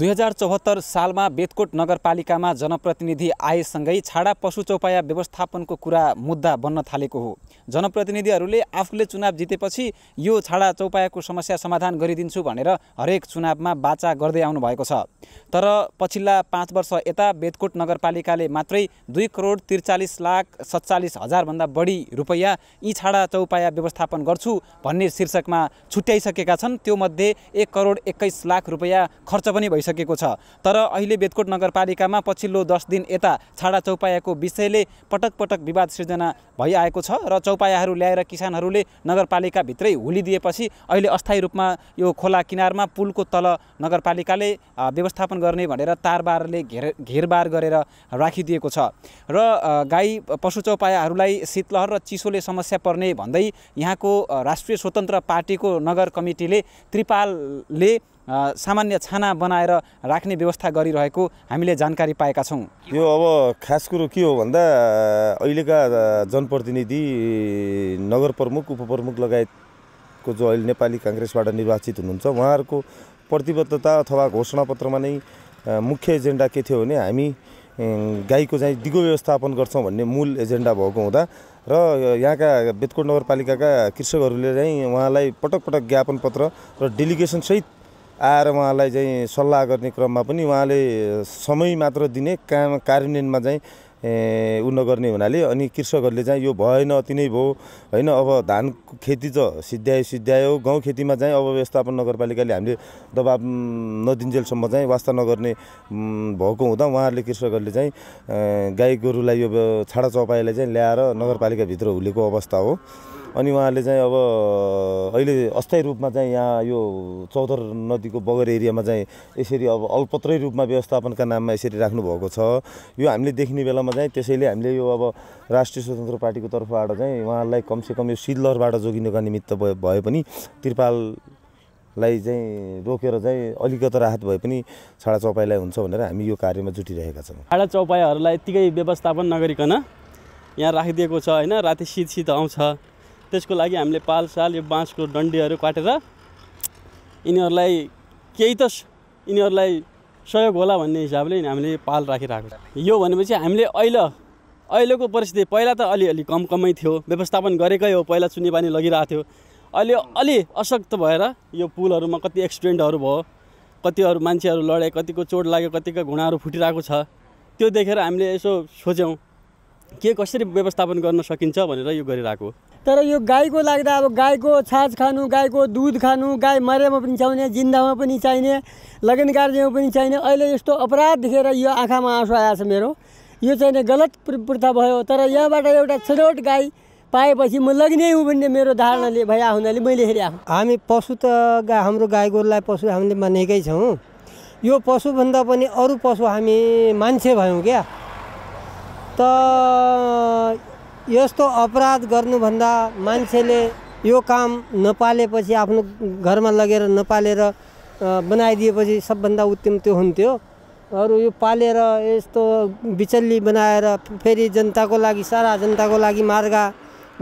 दुई हजार चौहत्तर सालमा बेतकोट नगरपालिकामा जनप्रतिनिधि आएसँगै छाडा पशु चौपाया व्यवस्थापनको कुरा मुद्दा बन्न थालेको हो जनप्रतिनिधिहरूले आफूले चुनाव जितेपछि यो छाडा चौपायाको समस्या समाधान गरिदिन्छु भनेर हरेक चुनावमा बाचा गर्दै आउनु भएको छ तर पछिल्ला पाँच वर्ष यता बेतकोट नगरपालिकाले मात्रै दुई करोड त्रिचालिस लाख सत्तालिस हजारभन्दा बढी रुपैयाँ यी छाडा चौपाया व्यवस्थापन गर्छु भन्ने शीर्षकमा छुट्याइसकेका छन् त्योमध्ये एक करोड एक्काइस लाख रुपियाँ खर्च पनि भइसक्यो भइसकेको छ तर अहिले बेदकोट नगरपालिकामा पछिल्लो दस दिन यता छाडा चौपायाको विषयले पटक पटक विवाद सृजना भइआएको छ र चौपायाहरू ल्याएर किसानहरूले नगरपालिकाभित्रै दिएपछि अहिले अस्थायी रूपमा यो खोला किनारमा पुलको तल नगरपालिकाले व्यवस्थापन गर्ने भनेर तारबारले घेर घेरबार गरेर राखिदिएको छ र गाई पशु चौपायाहरूलाई शीतलहर र चिसोले समस्या पर्ने भन्दै यहाँको राष्ट्रिय स्वतन्त्र पार्टीको नगर कमिटीले त्रिपालले सामान्य छाना बनाएर राख्ने व्यवस्था गरिरहेको हामीले जानकारी पाएका छौँ यो अब खास कुरो के हो भन्दा अहिलेका जनप्रतिनिधि नगर प्रमुख उपप्रमुख लगायतको जो अहिले नेपाली काङ्ग्रेसबाट निर्वाचित हुनुहुन्छ उहाँहरूको प्रतिबद्धता अथवा घोषणापत्रमा नै मुख्य एजेन्डा के थियो भने हामी गाईको चाहिँ दिगो व्यवस्थापन गर्छौँ भन्ने मूल एजेन्डा भएको हुँदा र यहाँका बेतकोट नगरपालिकाका कृषकहरूले चाहिँ उहाँलाई पटक पटक ज्ञापन पत्र र डेलिगेसनसहित आएर उहाँलाई चाहिँ सल्लाह गर्ने क्रममा पनि उहाँले समय मात्र दिने काम कार्यान्वयनमा चाहिँ उ नगर्ने हुनाले अनि कृषकहरूले चाहिँ यो भएन अति नै भयो होइन अब धान खेती त सिद्ध्यायो सिद्ध्यायो गाउँ खेतीमा चाहिँ अब व्यवस्थापन नगरपालिकाले हामीले दबाब नदिन्जेलसम्म चाहिँ वास्ता नगर्ने भएको हुँदा उहाँहरूले कृषकहरूले चाहिँ गाई गोरुलाई यो छाडा चौपाईलाई चाहिँ ल्याएर नगरपालिकाभित्र हुलेको अवस्था हो अनि उहाँहरूले चाहिँ अब अहिले अस्थायी रूपमा चाहिँ यहाँ यो चौधर नदीको बगर एरियामा चाहिँ यसरी अब अल्पत्रै रूपमा व्यवस्थापनका नाममा यसरी राख्नुभएको छ यो हामीले देख्ने बेलामा चाहिँ त्यसैले हामीले यो अब राष्ट्रिय स्वतन्त्र पार्टीको तर्फबाट चाहिँ उहाँलाई कमसेकम यो शीतलहरबाट जोगिनुका निमित्त भए पनि त्रिपाललाई चाहिँ रोकेर चाहिँ अलिकति राहत भए पनि छाडा चौपाईलाई हुन्छ भनेर हामी यो कार्यमा जुटिरहेका छौँ छाडा चौपाईहरूलाई यत्तिकै व्यवस्थापन नगरिकन यहाँ राखिदिएको छ होइन राति शीत शीत आउँछ त्यसको लागि हामीले पाल साल यो बाँसको डन्डीहरू काटेर यिनीहरूलाई केही त यिनीहरूलाई सहयोग होला भन्ने हिसाबले हामीले पाल राखिरहेको छ यो भनेपछि हामीले अहिले अहिलेको परिस्थिति पहिला त अलिअलि कम कमै थियो व्यवस्थापन गरेकै हो पहिला चुने पानी लगिरहेको थियो अहिले अलि अशक्त भएर यो पुलहरूमा कति एक्सिडेन्टहरू भयो कतिहरू मान्छेहरू लडे कतिको चोट लाग्यो कतिको घुँडाहरू फुटिरहेको छ त्यो देखेर हामीले यसो सोच्यौँ के कसरी व्यवस्थापन गर्न सकिन्छ भनेर यो गरिरहेको तर यो गाईको लाग्दा अब गाईको छाछ खानु गाईको दुध खानु गाई मरेमा पनि चाहिने जिन्दामा पनि चाहिने लगन कार्यमा पनि चाहिने अहिले यस्तो अपराध देखेर यो आँखामा आँसु आएको छ मेरो यो चाहिँ गलत प्रथा भयो तर यहाँबाट एउटा छनौट गाई पाएपछि म लग्ने हुँ भन्ने मेरो धारणाले भया हुनाले मैले हेरे हामी पशु त गा हाम्रो गाई गोरुलाई पशु हामीले मानेकै छौँ यो पशुभन्दा पनि अरू पशु हामी मान्छे भयौँ क्या त यस्तो अपराध गर्नुभन्दा मान्छेले यो काम नपालेपछि आफ्नो घरमा लगेर नपालेर बनाइदिएपछि सबभन्दा उत्तम त्यो हुन्थ्यो अरू यो पालेर यस्तो बिचल्ली बनाएर फेरि जनताको लागि सारा जनताको लागि मार्गा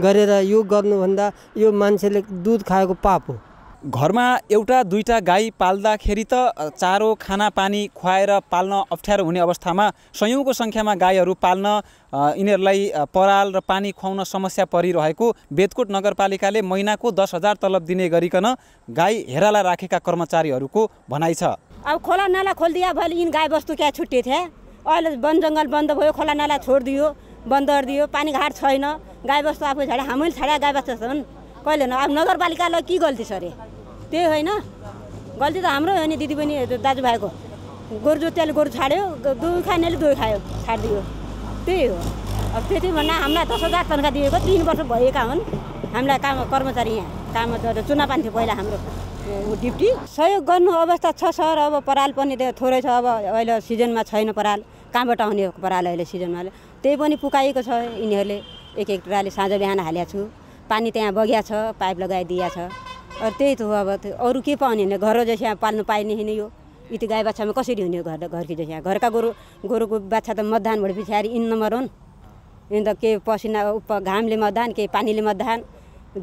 गरेर यो गर्नुभन्दा यो मान्छेले दुध खाएको पाप हो घरमा एउटा दुईवटा गाई पाल्दाखेरि त चारो खाना पानी खुवाएर पाल्न अप्ठ्यारो हुने अवस्थामा सयौँको सङ्ख्यामा गाईहरू पाल्न यिनीहरूलाई पराल र पानी खुवाउन समस्या परिरहेको बेदकोट नगरपालिकाले महिनाको दस हजार तलब दिने गरिकन गाई हेराला राखेका कर्मचारीहरूको भनाइ छ अब खोला नाला खोलिदिया भयो यिन गाई बस्तु क्या छुट्टी थिए अहिले वन जङ्गल बन्द भयो खोला नाला छोडिदियो बन्द गरिदियो घाट छैन गाई बस्तु आफू छाडा हामीले छाडा गाई बस्तु छन् कहिले न अब नगरपालिकालाई के गल्ती छ अरे त्यही होइन गल्ती त हाम्रो हो नि दिदीबहिनी दाजुभाइको गोरु जोत्याले गोरु छाड्यो दुई खानेले दुई खायो छाडिदियो त्यही हो अब त्यति भन्दा हामीलाई दस हजार तन्खा दिएको तिन वर्ष भएका हुन् हामीलाई काम कर्मचारी यहाँ काम चुनाव थियो पहिला हाम्रो ड्युटी सहयोग गर्नु अवस्था छ सर अब पराल पनि थोरै छ अब अहिले सिजनमा छैन पराल कहाँबाट आउने पराल अहिले सिजनमा त्यही पनि पुकाएको छ यिनीहरूले एक एक टुराले साँझ बिहान हालेको छु पानी त्यहाँ बगिया छ पाइप लगाइदिया छ त्यही त हो अब अरू के पाउने होइन घर जसो पाल्नु पाइने होइन यो यति गाई बाछामा कसरी हुने घर घरकी जसो घरका गोरु गोरुको बाछा त मतदान भए पछाडि इन नम्बर हुन् अन्त के पसिना उप घामले मतदान के पानीले मतदान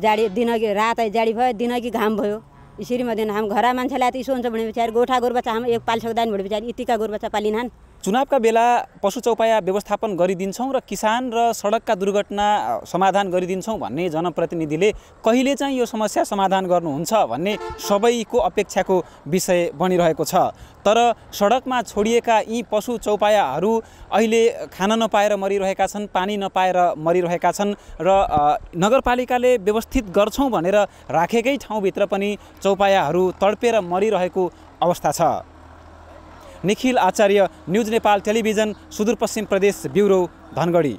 जाडी कि रात जाडी भयो कि घाम भयो यसरी मध्यान हाम घर मान्छेलाई त यसो हुन्छ भने पछाडि गोठा गोरुबच्चा हाम्रो एक पालिसक्दा भने पछाडि यतिका गोरुबच्चा पालिनन् चुनावका बेला पशु चौपाया व्यवस्थापन गरिदिन्छौँ र किसान र सडकका दुर्घटना समाधान गरिदिन्छौँ भन्ने जनप्रतिनिधिले कहिले चाहिँ यो समस्या समाधान गर्नुहुन्छ भन्ने सबैको अपेक्षाको विषय बनिरहेको छ तर सडकमा छोडिएका यी पशु चौपायाहरू अहिले खान नपाएर मरिरहेका छन् पानी नपाएर मरिरहेका छन् र नगरपालिकाले व्यवस्थित गर्छौँ भनेर राखेकै ठाउँभित्र पनि चौपायाहरू तडपेर मरिरहेको अवस्था छ निखिल आचार्य न्युज नेपाल टेलिभिजन सुदूरपश्चिम प्रदेश ब्युरो धनगढी